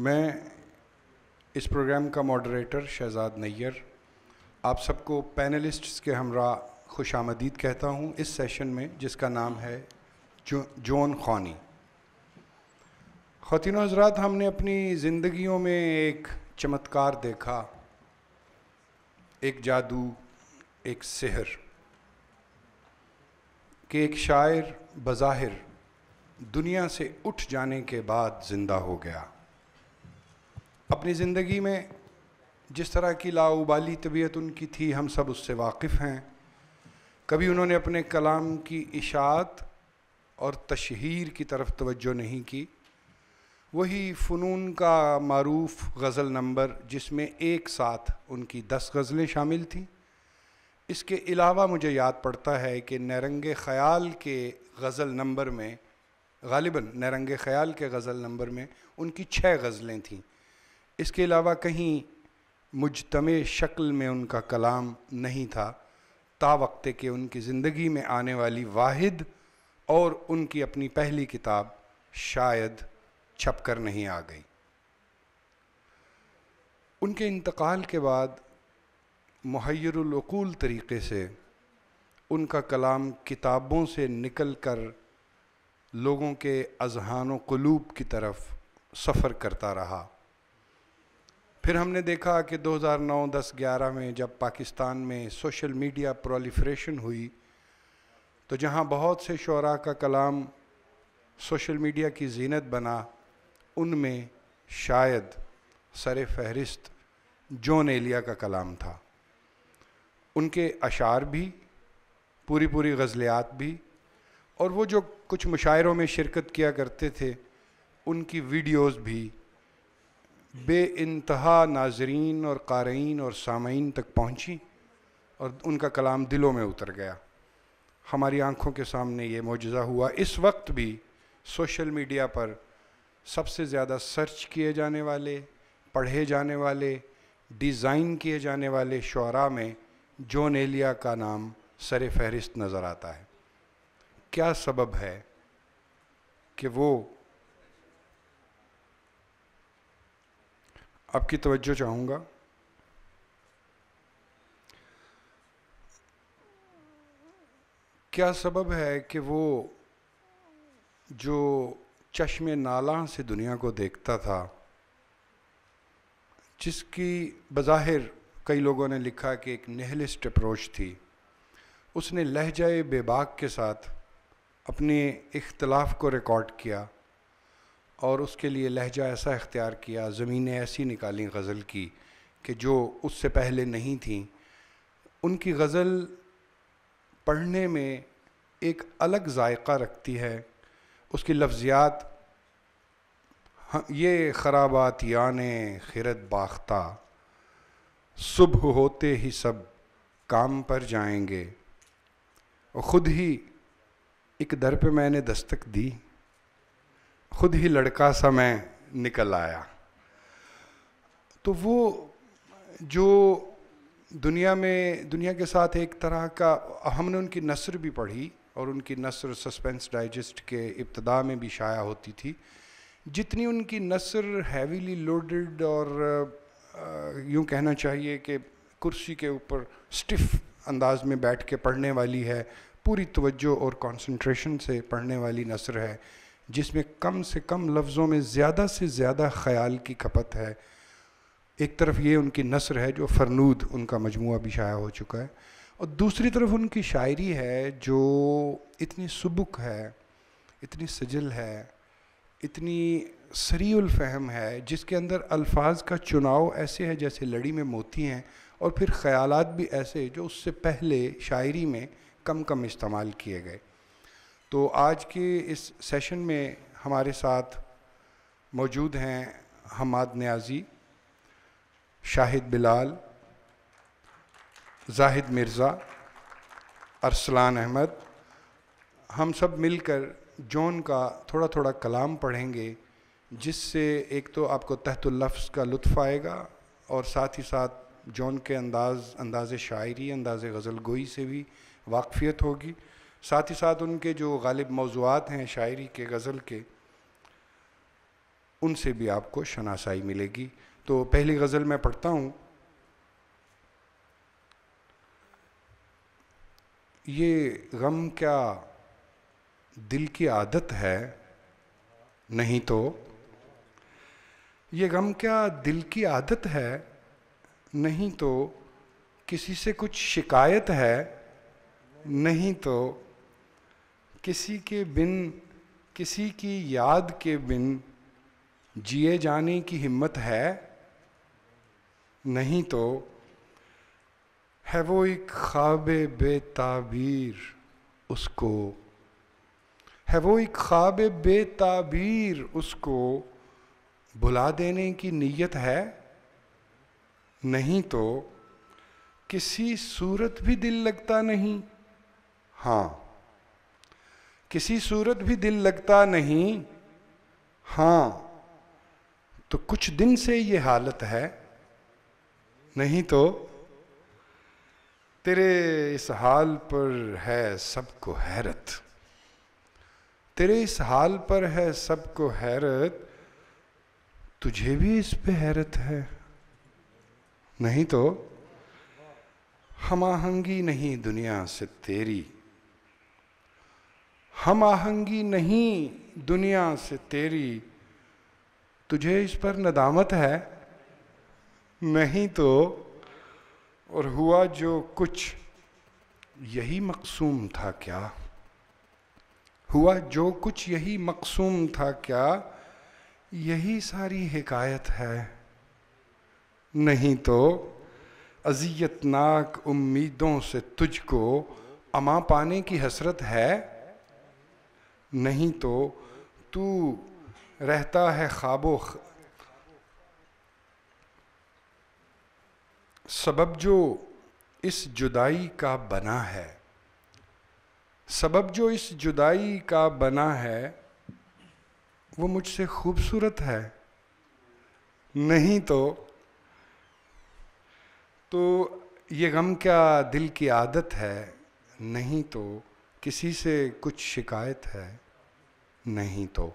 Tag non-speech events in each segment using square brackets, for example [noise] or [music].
मैं इस प्रोग्राम का मॉडरेटर शहजाद नैयर आप सबको पैनलिस्ट्स के हमरा खुश आमदीद कहता हूँ इस सेशन में जिसका नाम है जो, जोन खानी ख़वान हजरात हमने अपनी ज़िंदगियों में एक चमत्कार देखा एक जादू एक सिहर कि एक शायर बज़ाहिर दुनिया से उठ जाने के बाद ज़िंदा हो गया अपनी ज़िंदगी में जिस तरह की लाउबाली तबीयत उनकी थी हम सब उससे वाकिफ़ हैं कभी उन्होंने अपने कलाम की इशात और तशहर की तरफ तवज्जो नहीं की वही फ़नून का मरूफ गज़ल नंबर जिसमें एक साथ उनकी दस गज़लें शामिल थीं इसके अलावा मुझे याद पड़ता है कि नरंग ख़याल के गज़ल नंबर में गालिबा नरंग ख़याल के गज़ल नंबर में उनकी छः गज़लें थीं इसके अलावा कहीं मुजतम शक्ल में उनका कलाम नहीं था ता वक्त के उनकी ज़िंदगी में आने वाली वाहिद और उनकी अपनी पहली किताब शायद छप कर नहीं आ गई उनके इंतकाल के बाद महरकूल तरीके से उनका कलाम किताबों से निकल कर लोगों के अजहान कलूब की तरफ सफ़र करता रहा फिर हमने देखा कि 2009, 10, 11 में जब पाकिस्तान में सोशल मीडिया प्रोलिफ्रेशन हुई तो जहाँ बहुत से शरा का कलाम सोशल मीडिया की जीनत बना उनमें शायद सर फहरिस्त जॉन एलिया का कलाम था उनके अशार भी पूरी पूरी गज़लियात भी और वो जो कुछ मुशायरों में शिरकत किया करते थे उनकी वीडियोस भी बे इंतहा नाजरीन और क़ारीन और सामीन तक पहुँची और उनका कलाम दिलों में उतर गया हमारी आँखों के सामने ये मुजज़ा हुआ इस वक्त भी सोशल मीडिया पर सबसे ज़्यादा सर्च किए जाने वाले पढ़े जाने वाले डिज़ाइन किए जाने वाले शुरा में जोन एलिया का नाम सर फहरिस्त नज़र आता है क्या सबब है कि वो आपकी तवज्जो चाहूँगा क्या सबब है कि वो जो चश्म नाला से दुनिया को देखता था जिसकी बज़ाहिर कई लोगों ने लिखा कि एक नहलिस्ट अप्रोच थी उसने लहजाए बेबाक के साथ अपने इख्तलाफ को रिकॉर्ड किया और उसके लिए लहजा ऐसा इख्तियार किया ज़मीनें ऐसी निकाली गज़ल की कि जो उससे पहले नहीं थी उनकी गज़ल पढ़ने में एक अलग जायका रखती है उसकी लफ्ज़ियात ये खराबात याने खिरत बाख्ता सुबह होते ही सब काम पर जाएंगे और ख़ुद ही एक दर पे मैंने दस्तक दी खुद ही लड़का सा मैं निकल आया तो वो जो दुनिया में दुनिया के साथ एक तरह का हमने उनकी नसर भी पढ़ी और उनकी नसर सस्पेंस डाइजेस्ट के इब्तदा में भी शाया होती थी जितनी उनकी नसर हैवीली लोडेड और यूँ कहना चाहिए कि कुर्सी के ऊपर स्टिफ अंदाज में बैठ के पढ़ने वाली है पूरी तवज्जो और कंसंट्रेशन से पढ़ने वाली नसर है जिसमें कम से कम लफ्ज़ों में ज़्यादा से ज़्यादा ख्याल की खपत है एक तरफ ये उनकी नसर है जो फरनूद उनका मजमू भी शाया हो चुका है और दूसरी तरफ उनकी शायरी है जो इतनी सुबुक है इतनी सजल है इतनी सरीफ़हम है जिसके अंदर अल्फाज का चुनाव ऐसे है जैसे लड़ी में मोती हैं और फिर ख़्यालात भी ऐसे जो उससे पहले शायरी में कम कम इस्तेमाल किए गए तो आज के इस सेशन में हमारे साथ मौजूद हैं हमाद न्याजी शाहिद बिलाल जाहिद मिर्ज़ा अरसलान अहमद हम सब मिलकर जॉन का थोड़ा थोड़ा कलाम पढ़ेंगे जिससे एक तो आपको तहतुल्लफ्स का लुत्फ़ आएगा और साथ ही साथ जॉन के अंदाज अंदाज़ शायरी अंदाज़ गज़ल गोई से भी वाकफ़ियत होगी साथ ही साथ उनके जो गालिब मौजूद हैं शायरी के गज़ल के उनसे भी आपको शनासाई मिलेगी तो पहली गज़ल मैं पढ़ता हूँ ये गम क्या दिल की आदत है नहीं तो ये गम क्या दिल की आदत है नहीं तो किसी से कुछ शिकायत है नहीं तो किसी के बिन किसी की याद के बिन जिए जाने की हिम्मत है नहीं तो है वो एक ख्वाब बेताबीर उसको है वो एक ख्वाब बेताबीर उसको भुला देने की नीयत है नहीं तो किसी सूरत भी दिल लगता नहीं हाँ किसी सूरत भी दिल लगता नहीं हाँ तो कुछ दिन से ये हालत है नहीं तो तेरे इस हाल पर है सबको हैरत तेरे इस हाल पर है सबको हैरत तुझे भी इस पे हैरत है नहीं तो हम आहंगी नहीं दुनिया से तेरी हम आहंगी नहीं दुनिया से तेरी तुझे इस पर नदामत है नहीं तो और हुआ जो कुछ यही मकसूम था क्या हुआ जो कुछ यही मकसूम था क्या यही सारी हिकायत है नहीं तो अजियतनाक उम्मीदों से तुझको अमा पाने की हसरत है नहीं तो तू रहता है खाबो सबब जो इस जुदाई का बना है सबब जो इस जुदाई का बना है वो मुझसे खूबसूरत है नहीं तो तो ये गम क्या दिल की आदत है नहीं तो किसी से कुछ शिकायत है नहीं तो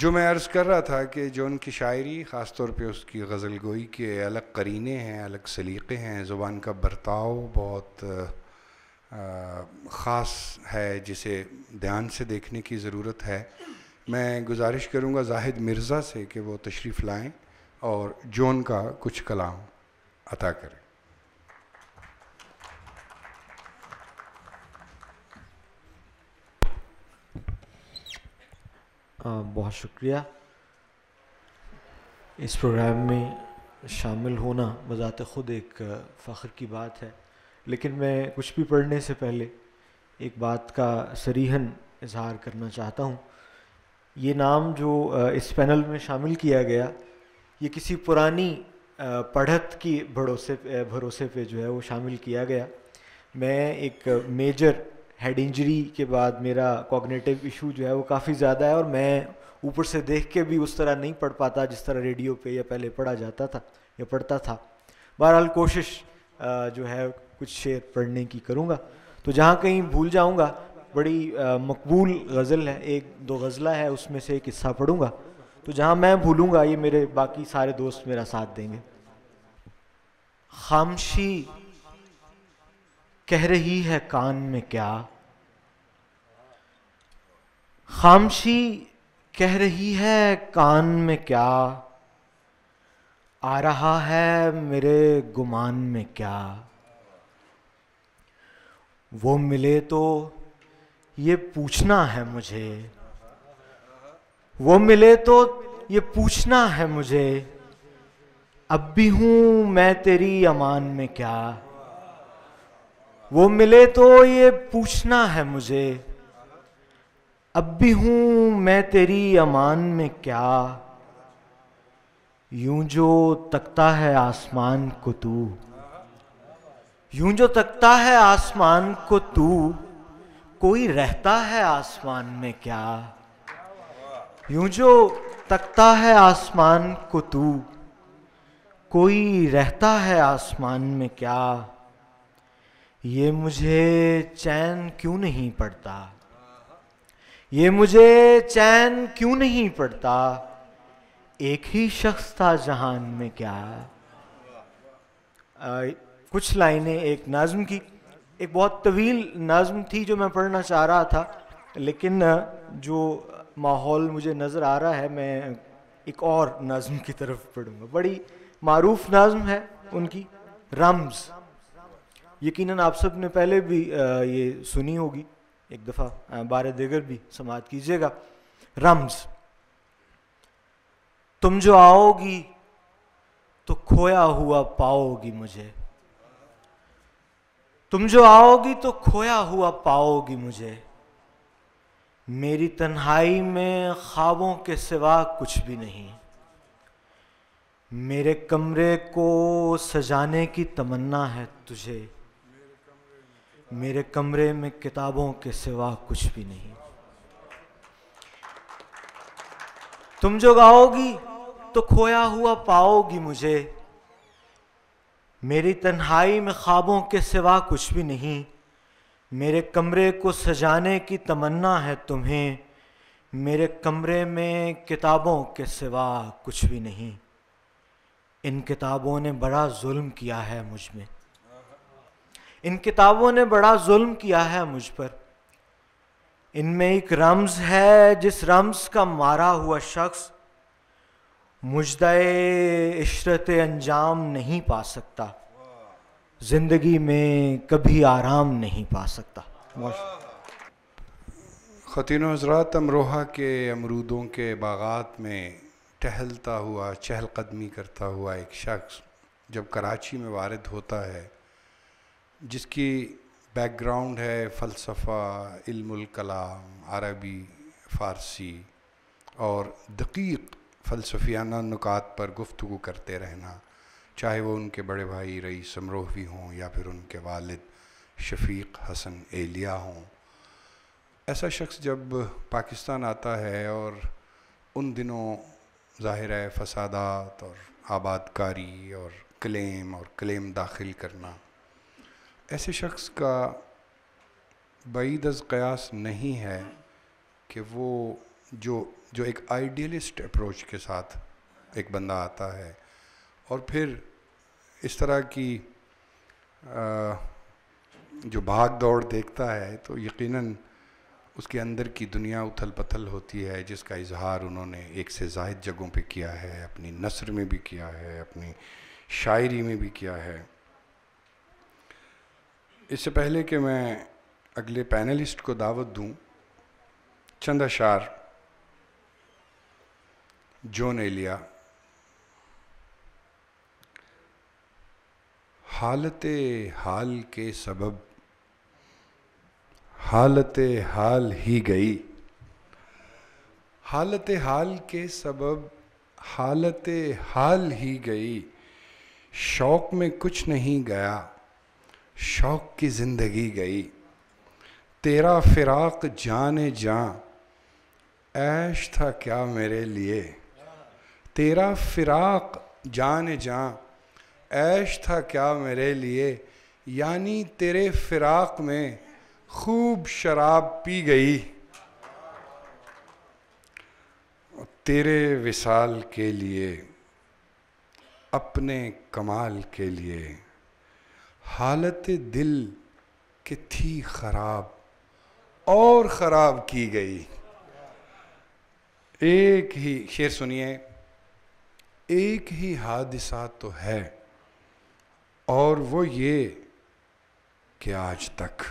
जो मैं अर्ज़ कर रहा था कि जो उनकी शायरी ख़ास तौर पे उसकी गज़ल गोई के अलग करीने हैं अलग सलीक़े हैं ज़ुबान का बर्ताव बहुत ख़ास है जिसे ध्यान से देखने की ज़रूरत है मैं गुजारिश करूँगा जाहिद मिर्ज़ा से कि वो तशरीफ़ लाएँ और जोन का कुछ कलाम अता करें बहुत शुक्रिया इस प्रोग्राम में शामिल होना बज़ात ख़ुद एक फ़ख्र की बात है लेकिन मैं कुछ भी पढ़ने से पहले एक बात का सरीहन इजहार करना चाहता हूँ ये नाम जो इस पैनल में शामिल किया गया ये किसी पुरानी पढ़त की भरोसे भरोसे पे जो है वो शामिल किया गया मैं एक मेजर हेड इंजरी के बाद मेरा कॉग्नेटिव इशू जो है वो काफ़ी ज़्यादा है और मैं ऊपर से देख के भी उस तरह नहीं पढ़ पाता जिस तरह रेडियो पे या पहले पढ़ा जाता था या पढ़ता था बहरहाल कोशिश जो है कुछ शेर पढ़ने की करूँगा तो जहाँ कहीं भूल जाऊँगा बड़ी मकबूल गज़ल है एक दो गज़ला है उसमें से एक हिस्सा पढ़ूँगा तो जहाँ मैं भूलूँगा ये मेरे बाकी सारे दोस्त मेरा साथ देंगे खामशी कह रही है कान में क्या खामशी कह रही है कान में क्या आ रहा है मेरे गुमान में क्या वो मिले तो ये पूछना है मुझे वो मिले तो ये पूछना है मुझे अब भी हूं मैं तेरी अमान में क्या वो मिले तो ये पूछना है मुझे अब भी हूं मैं तेरी अमान में क्या यूं जो तकता है आसमान को तू यूं जो तकता है आसमान को तू कोई रहता है आसमान में क्या यूं जो तकता है आसमान को तू कोई रहता है आसमान में क्या ये मुझे चैन क्यों नहीं पड़ता ये मुझे चैन क्यों नहीं पड़ता एक ही शख्स था जहान में क्या आ, कुछ लाइनें एक नाज़म की एक बहुत तवील नाज़म थी जो मैं पढ़ना चाह रहा था लेकिन जो माहौल मुझे नज़र आ रहा है मैं एक और नाज़म की तरफ पढ़ूंगा बड़ी मारूफ नाज़म है उनकी रम्स यकीनन आप सब ने पहले भी ये सुनी होगी एक दफ़ा बार देगर भी समाप्त कीजिएगा रम्स तुम जो आओगी तो खोया हुआ पाओगी मुझे तुम जो आओगी तो खोया हुआ पाओगी मुझे मेरी तन्हाई में ख्वाबों के सिवा कुछ भी नहीं मेरे कमरे को सजाने की तमन्ना है तुझे मेरे कमरे में किताबों के सिवा कुछ भी नहीं तुम जो गाओगी तो खोया हुआ पाओगी मुझे मेरी तन्हाई में ख्वाबों के सिवा कुछ भी नहीं मेरे कमरे को सजाने की तमन्ना है तुम्हें मेरे कमरे में किताबों के सिवा कुछ भी नहीं इन किताबों ने बड़ा जुल्म किया है मुझ में इन किताबों ने बड़ा जुल्म किया है मुझ पर इनमें एक रम्स है जिस रम्स का मारा हुआ शख्स मुझद इशरत अंजाम नहीं पा सकता ज़िंदगी में कभी आराम नहीं पा सकता ख़तिन हजरात अमरोहा के अमरूदों के बागात में टहलता हुआ चहलकदमी करता हुआ एक शख्स जब कराची में वारद होता है जिसकी बैकग्राउंड है फ़लसफ़ा इल्मुल कलाम अरबी फ़ारसी और दकीक फ़लसफियाना नुकात पर गुफ्तु करते रहना चाहे वो उनके बड़े भाई रई समरोहवी हों या फिर उनके वालिद शफीक हसन एलिया हों ऐसा शख्स जब पाकिस्तान आता है और उन दिनों ज़ाहिर है फसादात और आबादकारी और क्लेम और क्लेम दाखिल करना ऐसे शख्स का बईदज़ क़यास नहीं है कि वो जो जो एक आइडियलिस्ट अप्रोच के साथ एक बंदा आता है और फिर इस तरह की आ, जो भाग दौड़ देखता है तो यकीनन उसके अंदर की दुनिया उथल पथल होती है जिसका इजहार उन्होंने एक से जायद जगहों पे किया है अपनी नसर में भी किया है अपनी शायरी में भी किया है इससे पहले कि मैं अगले पैनलिस्ट को दावत दूं चंद अशार जोन एलिया हालत हाल के सबब हालत हाल ही गई हालत हाल के सबब हालत हाल ही गई शौक में कुछ नहीं गया शौक की ज़िंदगी गई तेरा फिराक जाने जा ऐश था क्या मेरे लिए तेरा फिराक जान जा ऐश था क्या मेरे लिए यानी तेरे फिराक में खूब शराब पी गई तेरे विसाल के लिए अपने कमाल के लिए हालत दिल कि थी खराब और ख़राब की गई एक ही शेर सुनिए एक ही हादसा तो है और वो ये कि आज तक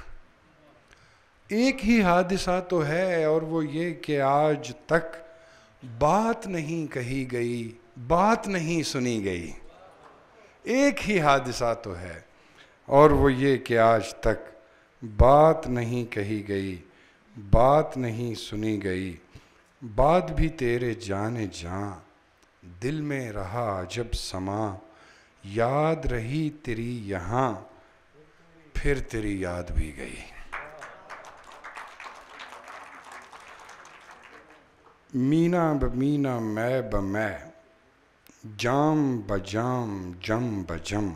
एक ही हादसा तो है और वो ये कि आज तक बात नहीं कही गई बात नहीं सुनी गई एक ही हादसा तो है और वो ये कि आज तक बात नहीं कही गई बात नहीं सुनी गई बात भी तेरे जाने जा दिल में रहा अजब समा याद रही तेरी यहाँ फिर तेरी याद भी गई मीना ब मीना मैं ब मैं जाम ब जाम जम ब जम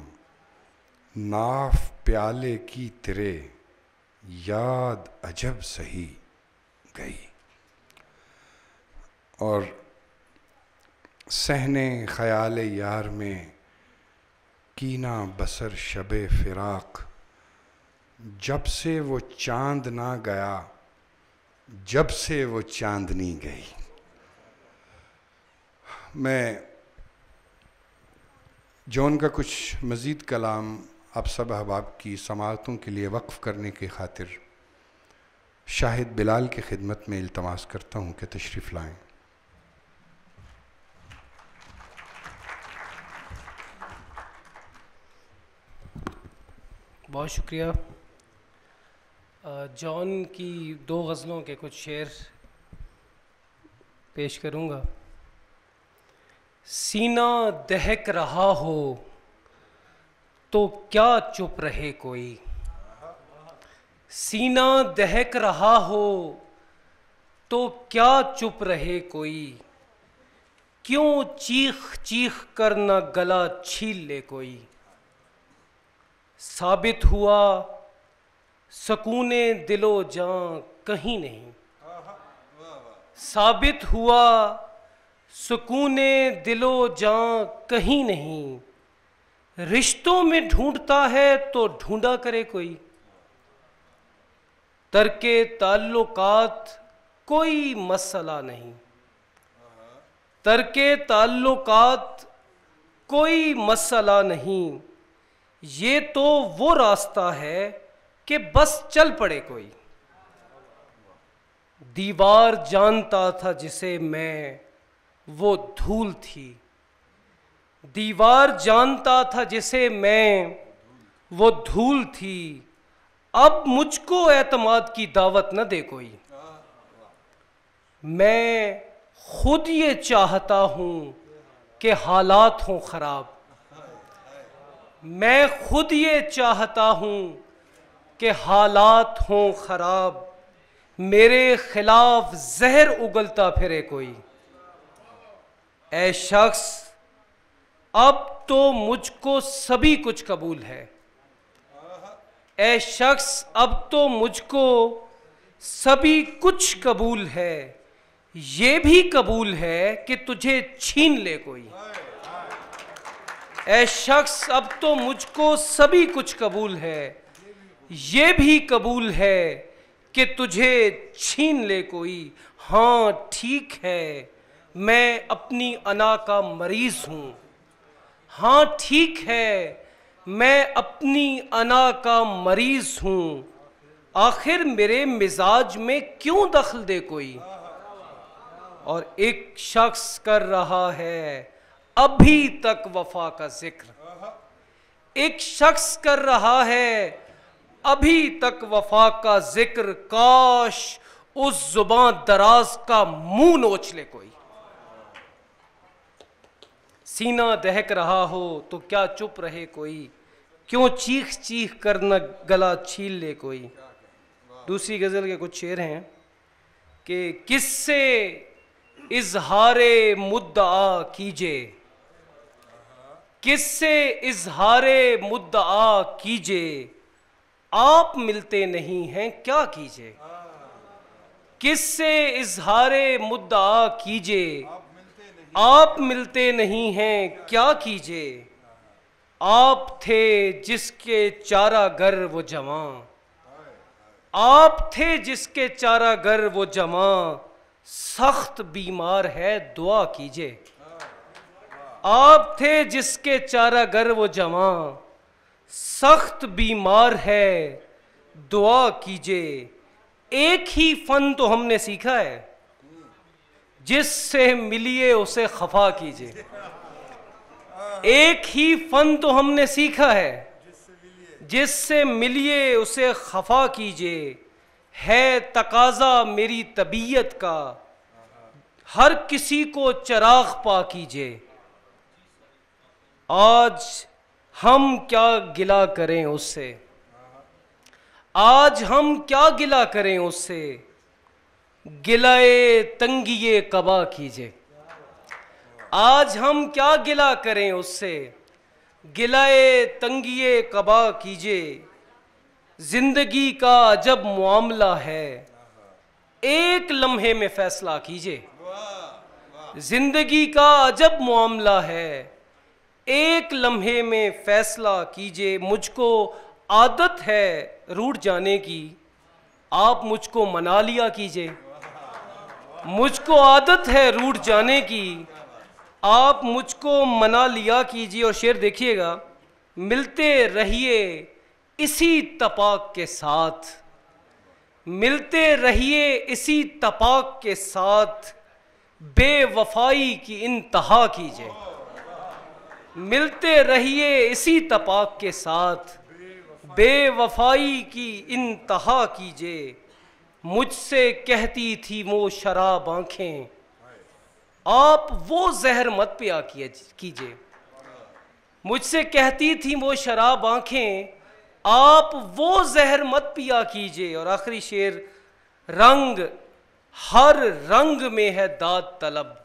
नाफ प्याले की तिरे याद अजब सही गई और सहने ख्याल यार में कीना बसर शब फिराक जब से वो चांद ना गया जब से वो चांदनी गई मैं जॉन का कुछ मज़ीद कलाम आप सब अहबाब की समातों के लिए वक्फ़ करने की खातिर शाहिद बिलाल की खिदमत में इल्तमास करता हूँ कि तशरीफ़ लाएँ बहुत शुक्रिया जॉन की दो गज़लों के कुछ शेर पेश करूँगा सीना दहक रहा हो तो क्या चुप रहे कोई सीना दहक रहा हो तो क्या चुप रहे कोई क्यों चीख चीख कर न गला छील ले कोई साबित हुआ सकून दिलो जां कहीं नहीं साबित हुआ सुकून दिलो जां कहीं नहीं रिश्तों में ढूंढता है तो ढूंढा करे कोई तरके ताल्लुकात कोई मसला नहीं तरके ताल्लुकात कोई मसला नहीं ये तो वो रास्ता है कि बस चल पड़े कोई दीवार जानता था जिसे मैं वो धूल थी दीवार जानता था जिसे मैं वो धूल थी अब मुझको एतमाद की दावत न दे कोई मैं खुद ये चाहता हूँ कि हालात हों ख़राब मैं खुद ये चाहता हूँ कि हालात हों ख़राब मेरे खिलाफ जहर उगलता फिरे कोई ए शख्स अब तो मुझको सभी कुछ कबूल है ए शख्स अब तो मुझको सभी कुछ कबूल है ये भी कबूल है कि तुझे छीन ले कोई ए शख्स अब तो मुझको सभी कुछ कबूल है ये भी कबूल है कि तुझे छीन ले कोई हाँ ठीक है मैं अपनी अना का मरीज़ हूँ हाँ ठीक है मैं अपनी अना का मरीज हूँ आखिर मेरे मिजाज में क्यों दखल दे कोई और एक शख्स कर रहा है अभी तक वफा का जिक्र एक शख्स कर रहा है अभी तक वफा का जिक्र काश उस जुबान दराज का मुंह नोच ले कोई सीना दहक रहा हो तो क्या चुप रहे कोई क्यों चीख चीख कर न गला छील ले कोई दूसरी गज़ल के कुछ शेर हैं कि किससे इजहार मुद्दा कीजिए किससे इजहार मुद्दा कीजिए आप मिलते नहीं हैं क्या कीजिए किससे इजहार मुद्दा कीजिए आप मिलते नहीं हैं क्या कीजिए आप थे जिसके चारागर वो जमा आप थे जिसके चारा घर वो जमा सख्त बीमार है दुआ कीजिए आप थे जिसके चारा घर वो जमा सख्त बीमार है दुआ कीजिए एक ही फन तो हमने सीखा है जिससे मिलिए उसे खफा कीजिए एक ही फन तो हमने सीखा है जिससे मिलिए उसे खफा कीजिए है तकाजा मेरी तबीयत का हर किसी को चराग पा कीजिए आज हम क्या गिला करें उससे आज हम क्या गिला करें उससे गिलाए तंगिए कबा कीजिए आज हम क्या गिला करें उससे गिलाए तंगिए कबा कीजिए जिंदगी का अजब मामला है एक लम्हे में फैसला कीजिए जिंदगी का अजब मामला है एक लम्हे में फैसला कीजिए मुझको आदत है रूठ जाने की आप मुझको मना लिया कीजिए मुझको आदत है रूट जाने की आप मुझको मना लिया कीजिए और शेर देखिएगा मिलते रहिए इसी तपाक के साथ मिलते रहिए इसी तपाक के साथ बेवफाई की इंतहा कीजिए मिलते रहिए इसी तपाक के साथ बेवफाई की इंतहा कीजिए मुझसे कहती थी वो शराब आंखें आप वो जहर मत पिया कीजिए मुझसे कहती थी वो शराब आंखें आप वो जहर मत पिया कीजिए और आखिरी शेर रंग हर रंग में है दाद तलब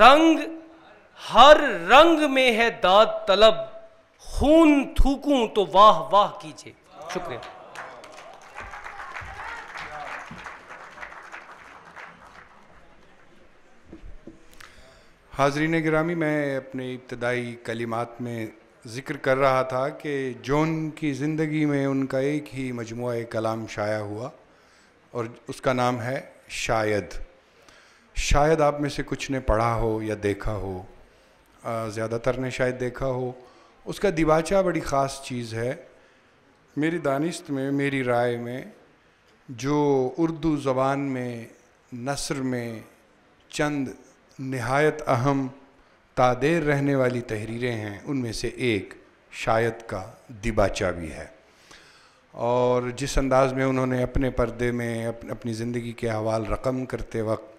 रंग हर रंग में है दाद तलब खून थूकूं तो वाह वाह कीजिए शुक्रिया हाजरीन ग्रामी मैं अपने इब्तदाई कलिमात में ज़िक्र कर रहा था कि जॉन की ज़िंदगी में उनका एक ही मजमू कलाम शाया हुआ और उसका नाम है शायद शायद आप में से कुछ ने पढ़ा हो या देखा हो ज़्यादातर ने शायद देखा हो उसका दिबाचा बड़ी ख़ास चीज़ है मेरी दानिश में मेरी राय में जो उर्दू ज़बान में नसर में चंद नहायत अहम तादेर रहने वाली तहरीरें हैं उनमें से एक शायद का दिबाचा भी है और जिस अंदाज़ में उन्होंने अपने पर्दे में अप, अपनी ज़िंदगी के हवाल रकम करते वक्त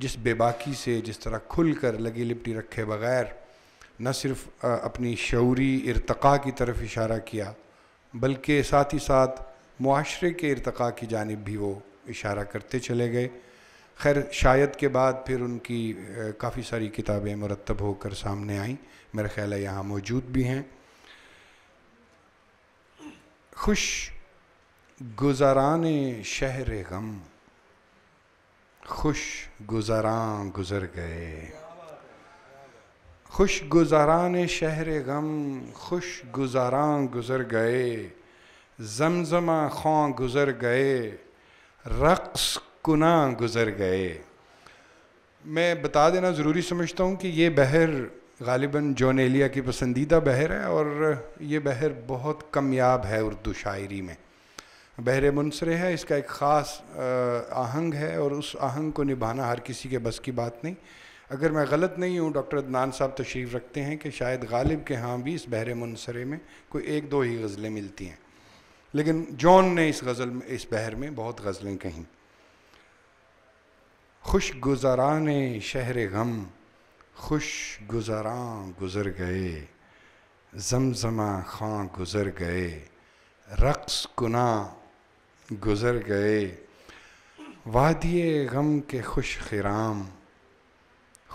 जिस बेबाकी से जिस तरह खुल कर लगी लिपटी रखे बगैर न सिर्फ अपनी शौरी इरतका की तरफ इशारा किया बल्कि साथ ही साथ माशरे के इरतका की जानब भी वो इशारा करते चले गए खैर शायद के बाद फिर उनकी काफ़ी सारी किताबें मरतब होकर सामने आईं मेरा ख़्याल है यहाँ मौजूद भी हैं खुश गुजरान शहर गम खुश गुजरान गुज़र गए खुश गुजरान शहर गम खुश गुजरान गुज़र गए जमजमा खां गुज़र गए रक़्स कुना गुज़र गए मैं बता देना ज़रूरी समझता हूँ कि ये बहर गालिबा जॉन एलिया की पसंदीदा बहर है और ये बहर बहुत कमयाब है उर्दू शायरी में बहर मुनसर है इसका एक ख़ास आहंग है और उस आहंग को निभाना हर किसी के बस की बात नहीं अगर मैं गलत नहीं हूँ डॉक्टर अदनान साहब तशरीफ़ रखते हैं कि शायद गालिब के हाँ भी इस बहर मुनसरे में कोई एक दो ही गज़लें मिलती हैं लेकिन जॉन ने इस गज़ल में इस बहर में बहुत गज़लें कहीं खुश गुजरान शहर गम खुश गुजरा गुज़र गए जमजमा खां गुज़र गए रक़्स गुना गुज़र गए वादिय गम के खुश खराम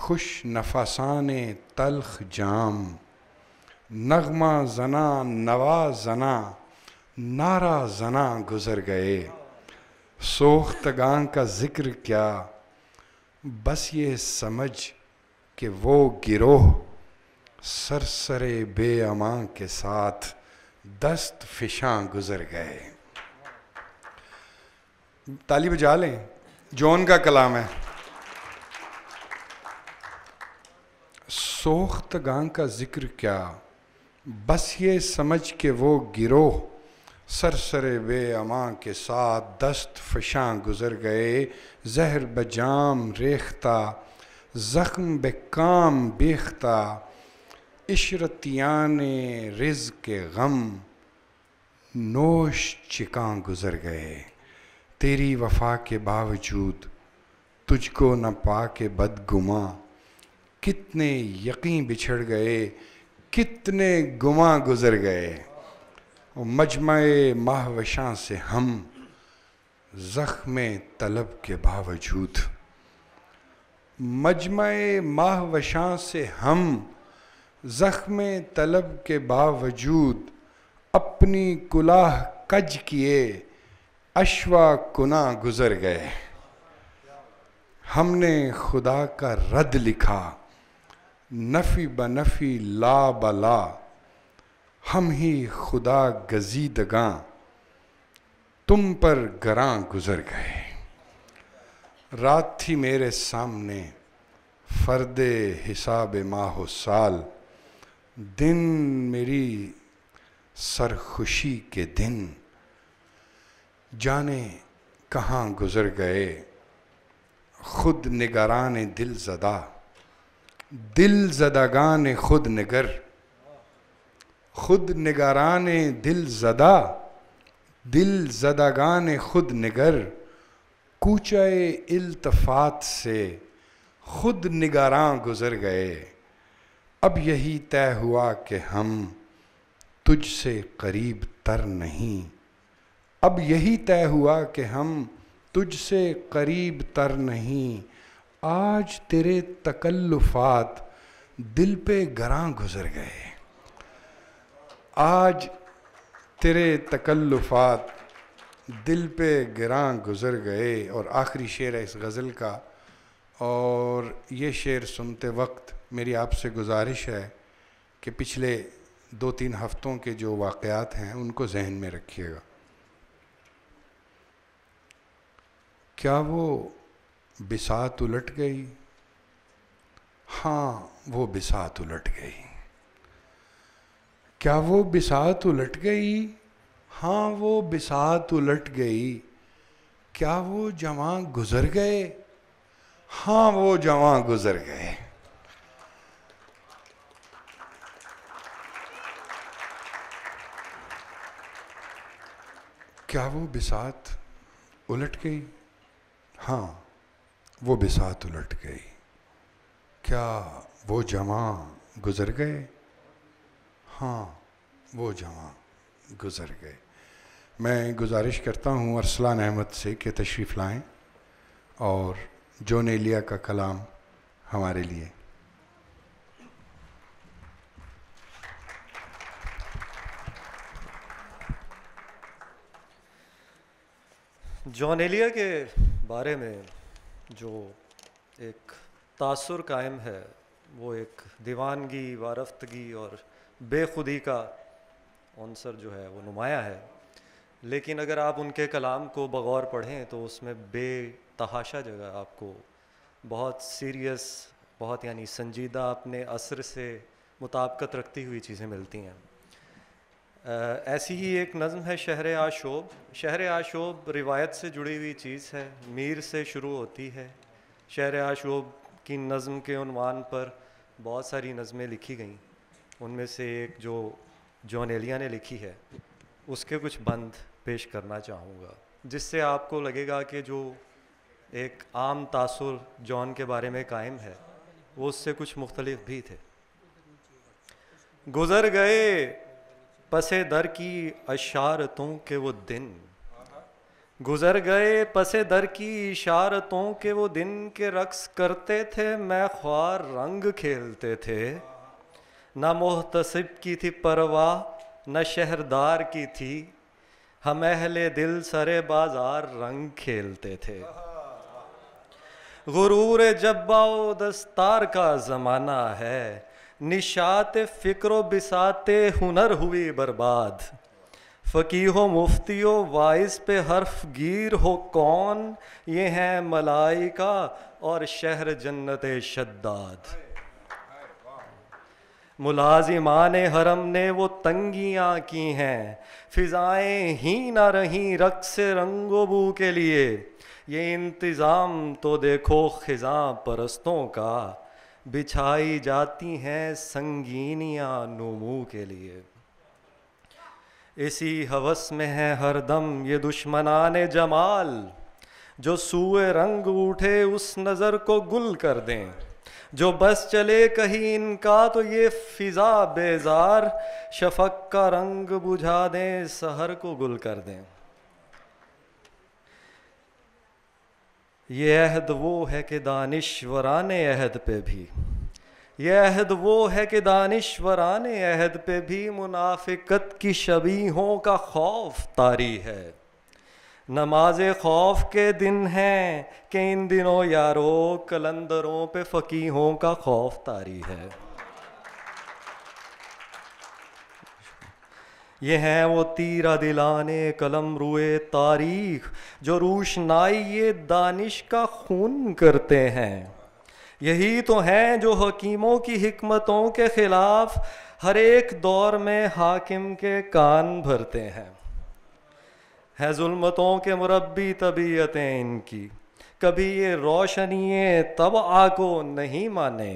खुश नफासान तलख जाम नगमा जना नवा जना नारा जना गुज़र गए सोख्तगां का ज़िक्र क्या बस ये समझ कि वो गिरोह सरसरे अमां के साथ दस्त फिशां गुजर गए ताली बजा लें जॉन का कलाम है सोख्त गां का जिक्र क्या बस ये समझ के वो गिरोह सरसरे वे अमां के साथ दस्त फशां गुज़र गए जहर बजाम रेखता ज़ख्म बेकाम बेखता इशरतियान रिज के गम नोश चिकां गुज़र गए तेरी वफा के बावजूद तुझको न पा के बदगुमा कितने यकीन बिछड़ गए कितने गुमा गुज़र गए और माहवशां से हम ज़ख़्म तलब के बावजूद मजम माहवशां से हम ज़ख़्म तलब के बावजूद अपनी कुलाह कज किए अश्वा कुना गुज़र गए हमने खुदा का रद लिखा नफ़ी ब नफ़ी ला बला हम ही खुदा गजीदगा तुम पर गरा गुज़र गए रात थी मेरे सामने फ़र्द हिसाब माह साल दिन मेरी सरखुशी के दिन जाने कहाँ गुज़र गए खुद निगरान दिल ज़दा दिल जदागान खुद निगर खुद निगरान दिल ज़दा दिल जदागान खुद निगर कूचा इल्तफात से खुद निगरान गुज़र गए अब यही तय हुआ कि हम तुझसे करीब तर नहीं अब यही तय हुआ कि हम तुझसे करीब तर नहीं आज तेरे तकल्लुफात दिल पे गरां गुज़र गए आज तेरे तकल्लुफात दिल पे गिरां गुज़र गए और आखिरी शेर है इस गज़ल का और ये शेर सुनते वक्त मेरी आपसे गुजारिश है कि पिछले दो तीन हफ्तों के जो वाक़ात हैं उनको जहन में रखिएगा क्या वो बिसात उलट गई हाँ वो बिसात उलट गई क्या वो बिसात उलट गई हाँ वो बिसात उलट गई क्या वो जवान गुजर गए हाँ वो जवान गुजर गए क्या वो बिसात उलट गई हाँ वो बिसात उलट गई क्या वो जवान गुजर गए हाँ वो जहाँ गुजर गए मैं गुजारिश करता हूँ अरसलान अहमद से कि तशरीफ़ लाएँ और जोन एलिया का कलाम हमारे लिए जॉन एलिया के बारे में जो एक तासुर कायम है वो एक दीवानगी वारफ्तगी और बेखुदी का आंसर जो है वो नुमाया है लेकिन अगर आप उनके कलाम को बगौर पढ़ें तो उसमें बेतहाशा जगह आपको बहुत सीरियस बहुत यानी संजीदा अपने असर से मुताबकत रखती हुई चीज़ें मिलती हैं ऐसी ही एक नज़म है शहर आशोब शहर आशोब रिवायत से जुड़ी हुई चीज़ है मीर से शुरू होती है शहर आशोब की नज़म के उनवान पर बहुत सारी नज़में लिखी गई उनमें से एक जो जॉन एलिया ने लिखी है उसके कुछ बंद पेश करना चाहूँगा जिससे आपको लगेगा कि जो एक आम तासुर जॉन के बारे में कायम है वो उससे कुछ मुख्तलिफ भी थे गुज़र गए पसे दर की अशारतों के वो दिन गुज़र गए पसे दर की इशारतों के वो दिन के रक्स करते थे मैं ख्वार रंग खेलते थे न मोहतसिब की थी परवाह न शहरदार की थी हम अहले दिल सरे बाजार रंग खेलते थे गुरूर जब्बाओ दस्तार का ज़माना है निशात फिक्रो बिसाते हुनर हुई बर्बाद फ़कीहो मुफ्तियो वाइस पे हर्फ गिर हो कौन ये हैं मलाइका और शहर जन्नत शद्दाद मुलाजिमान हरम ने वो तंगियाँ की हैं फिजाएँ ही ना रहीं रक्स रंगोबू के लिए ये इंतज़ाम तो देखो खिजा परस्तों का बिछाई जाती हैं संगीनियाँ नमू के लिए इसी हवस में है हर दम ये दुश्मनान जमाल जो सूए रंग उठे उस नज़र को गुल कर दें जो बस चले कहीं इनका तो ये फिजा बेजार शफक का रंग बुझा दें सहर को गुल कर दें ये अहद वो है कि दानश्वरान अहद पे भी ये अहद वो है कि दानश्वरान अहद पे भी मुनाफिकत की शबीहों का खौफ तारी है नमाज खौफ के दिन हैं कि इन दिनों यारो कलंदरों पे फ़कीहों का खौफ तारी है ये हैं वो तीरा दिलाने कलम रुए तारीख जो रोशनाई ये दानिश का खून करते हैं यही तो हैं जो हकीमों की हमतों के ख़िलाफ़ हर एक दौर में हाकिम के कान भरते हैं है जुल्मतों के मुरबी तबीयतें इनकी कभी ये रोशनीय तब आको नहीं माने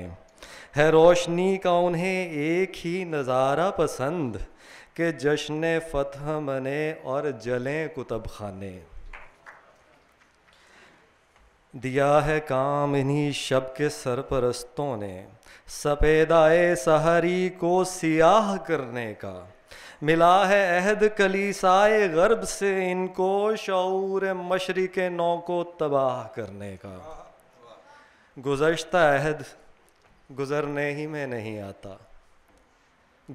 है रोशनी का उन्हें एक ही नज़ारा पसंद के जश्न फतह मने और जलें कुतब खाने दिया है काम इन्हीं शब के सरपरस्तों ने सफेदाए सहरी को सियाह करने का मिला है अहद कलीसाए गर्ब से इनको शौर मशरक नौ को तबाह करने का गुजशत अहद गुज़रने ही में नहीं आता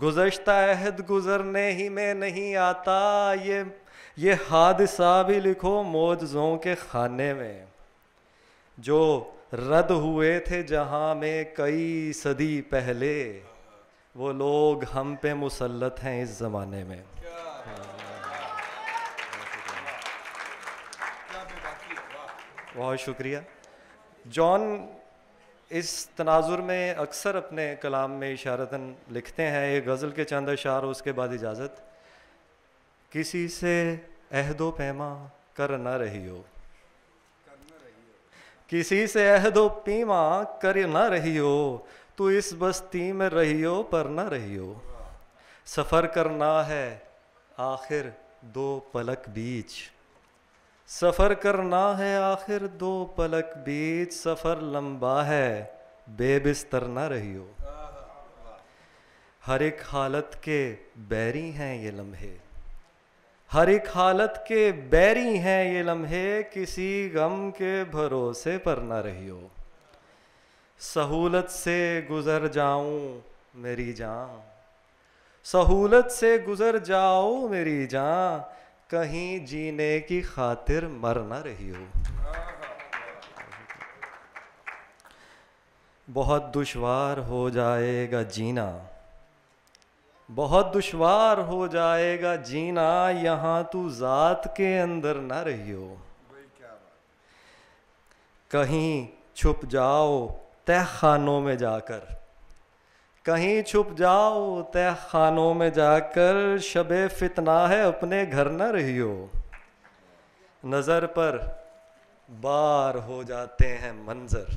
गुजशत अहद गुज़रने ही में नहीं आता ये ये हादसा भी लिखो मोजों के खाने में जो रद्द हुए थे जहाँ में कई सदी पहले वो लोग हम पे मुसलत हैं इस ज़माने में बहुत शुक्रिया जॉन इस तनाजुर में अक्सर अपने कलाम में इशारतन लिखते हैं ये गज़ल के चंद अशार उसके बाद इजाज़त किसी से अहदो पैमा कर ना रही हो किसी से अहदो पीमा कर ना रही हो तो इस बस्ती में रहियो पर ना रहियो सफ़र करना है आखिर दो पलक बीच सफ़र करना है आखिर दो पलक बीच सफ़र लंबा है बेबिस्तर ना रहियो हर एक हालत के बैरी हैं ये लम्हे हर एक हालत के बैरी हैं ये लम्हे किसी गम के भरोसे पर ना रहियो सहूलत से गुजर जाऊं मेरी जान सहूलत से गुजर जाओ मेरी जान कहीं जीने की खातिर मर ना रही हो बहुत दुश्वार हो जाएगा जीना बहुत दुश्वार हो जाएगा जीना यहां तू ज़ात के अंदर ना रही हो कहीं छुप जाओ तह खानों में जाकर कहीं छुप जाओ तह खानों में जाकर शब फितना है अपने घर न रहियो नज़र पर बार हो जाते हैं मंज़र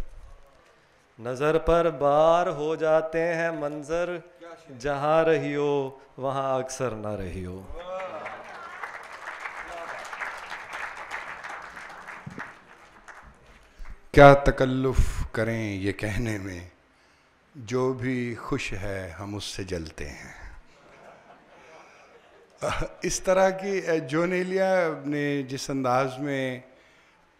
नज़र पर बार हो जाते हैं मंज़र जहां रहियो वहां अक्सर ना रहियो क्या तकल्लुफ़ करें ये कहने में जो भी खुश है हम उससे जलते हैं [laughs] इस तरह की जोनेलिया ने जिस अंदाज में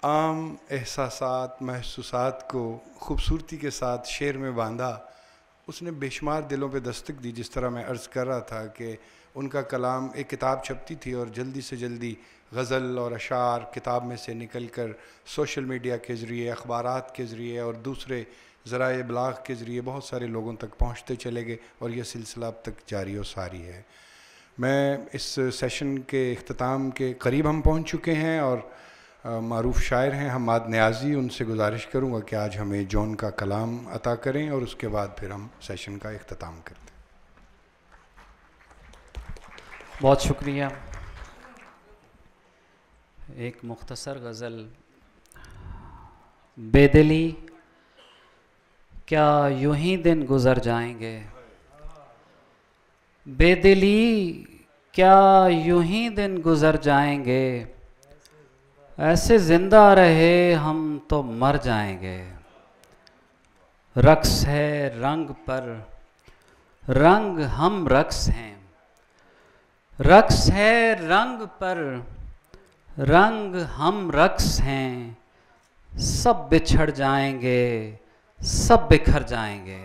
आम एहसास महसूस को खूबसूरती के साथ शेर में बांधा उसने बेशुमार दिलों पे दस्तक दी जिस तरह मैं अर्ज़ कर रहा था कि उनका कलाम एक किताब छपती थी और जल्दी से जल्दी गज़ल और अशार किताब में से निकल कर सोशल मीडिया के ज़रिए अखबार के ज़रिए और दूसरे ज़रा इबलाग के ज़रिए बहुत सारे लोगों तक पहुँचते चले गए और यह सिलसिला अब तक जारी और सारी है मैं इस सेशन के अख्ताम के करीब हम पहुँच चुके हैं और मरूफ शायर हैं हमाद न्याजी उनसे गुजारिश करूँगा कि आज हमें जॉन का कलाम अता करें और उसके बाद फिर हम सेशन का अख्ताम करते हैं बहुत शुक्रिया एक मुख्तसर गज़ल बेदली क्या यूं ही दिन गुज़र जाएंगे बेदली क्या यूं ही दिन गुज़र जाएंगे ऐसे ज़िंदा रहे हम तो मर जाएंगे रक्स है रंग पर रंग हम रक्स हैं रक्स है रंग पर रंग हम रक्स हैं सब बिछड़ जाएंगे सब बिखर जाएंगे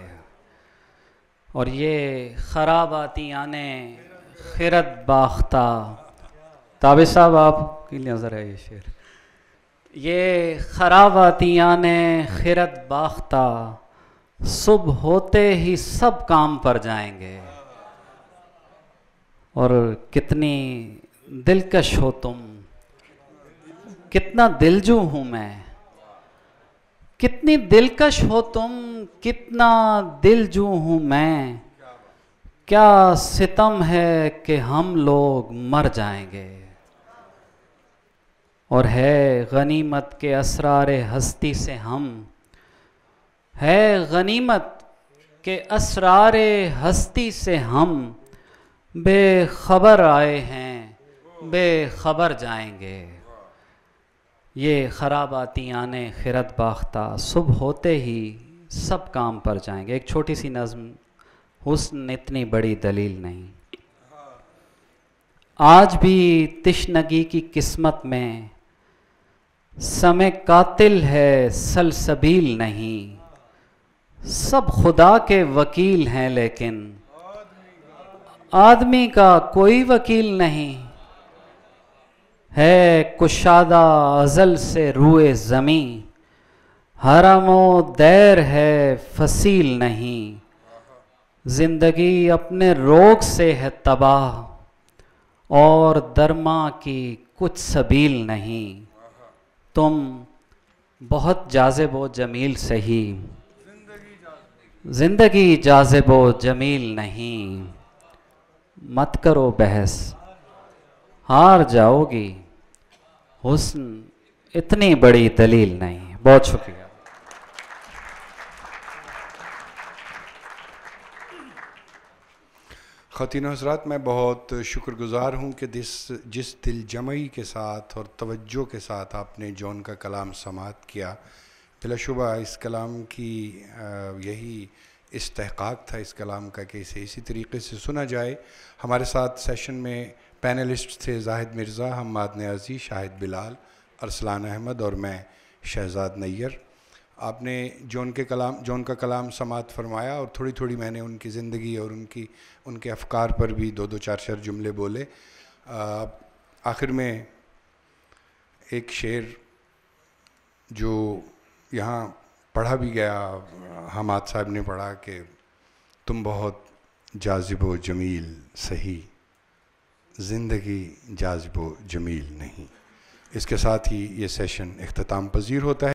और ये खराबाती आने खिरत बाख्ता ताबे साहब आपकी नज़र है ये शेर ये खराबाती आने खिरत बाख्ता सुबह होते ही सब काम पर जाएंगे और कितनी दिलकश हो तुम कितना दिलजू हूं मैं कितनी दिलकश हो तुम कितना दिलजू हूं मैं क्या सितम है कि हम लोग मर जाएंगे और है गनीमत के असरार हस्ती से हम है गनीमत के असरार हस्ती से हम बेखबर आए हैं बेखबर जाएंगे ये आती आने खिरत बाख्ता सुबह होते ही सब काम पर जाएंगे एक छोटी सी नज़म हुस्न इतनी बड़ी दलील नहीं आज भी तिश्नगी की किस्मत में समय कातिल है सलसबील नहीं सब खुदा के वकील हैं लेकिन आदमी का कोई वकील नहीं है कुशादा अजल से रुए ज़मी हरमो दैर है फसील नहीं ज़िंदगी अपने रोग से है तबाह और दरमा की कुछ सबील नहीं तुम बहुत जाजब व जमील सही ज़िंदगी जाजब व जमील नहीं मत करो बहस हार जाओगी हुस्न इतनी बड़ी दलील नहीं है बहुत शुक्रिया ख़वान हजरात मैं बहुत शुक्रगुज़ार हूँ कि जिस जिस दिलजमई के साथ और तवज्जो के साथ आपने जॉन का कलाम समात किया बिलाशुबा इस कलाम की यही इस्तेहकाक था इस कलाम का कि इसे इसी तरीके से सुना जाए हमारे साथ सेशन में पैनलिस्ट थे जाहिद मिर्ज़ा हमाद न्याजी शाहिद बिलाल अरसलान अहमद और मैं शहजाद नैयर आपने जॉन के कलाम जॉन का कलाम समात फरमाया और थोड़ी थोड़ी मैंने उनकी ज़िंदगी और उनकी उनके अफकार पर भी दो दो चार चार जुमले बोले आखिर में एक शेर जो यहाँ पढ़ा भी गया हमाद साहब ने पढ़ा कि तुम बहुत जाजिब व जमील सही ज़िंदगी जाजबो जमील नहीं इसके साथ ही ये सेशन अख्ताम पजीर होता है